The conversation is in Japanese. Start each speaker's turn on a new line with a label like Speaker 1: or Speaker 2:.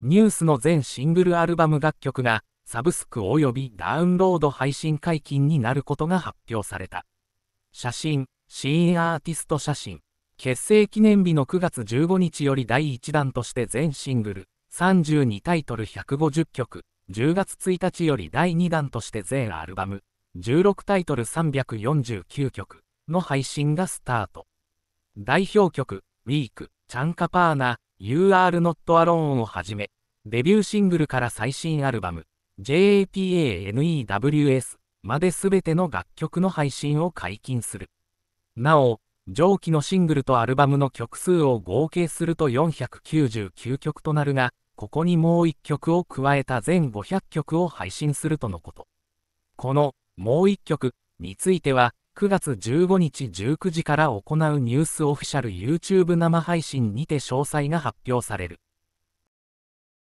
Speaker 1: ニュースの全シングルアルバム楽曲がサブスクおよびダウンロード配信解禁になることが発表された。写真、シーンアーティスト写真。結成記念日の9月15日より第1弾として全シングル、32タイトル150曲、10月1日より第2弾として全アルバム、16タイトル349曲の配信がスタート。代表曲、ウィーク、チャンカパーナ、You Are Not Alone をはじめ、デビューシングルから最新アルバム、JAPANEWS まで全ての楽曲の配信を解禁する。なお、上記のシングルとアルバムの曲数を合計すると499曲となるが、ここにもう1曲を加えた全500曲を配信するとのこと。この、もう1曲については、9月15日19時から行うニュースオフィシャル YouTube 生配信にて詳細が発表される。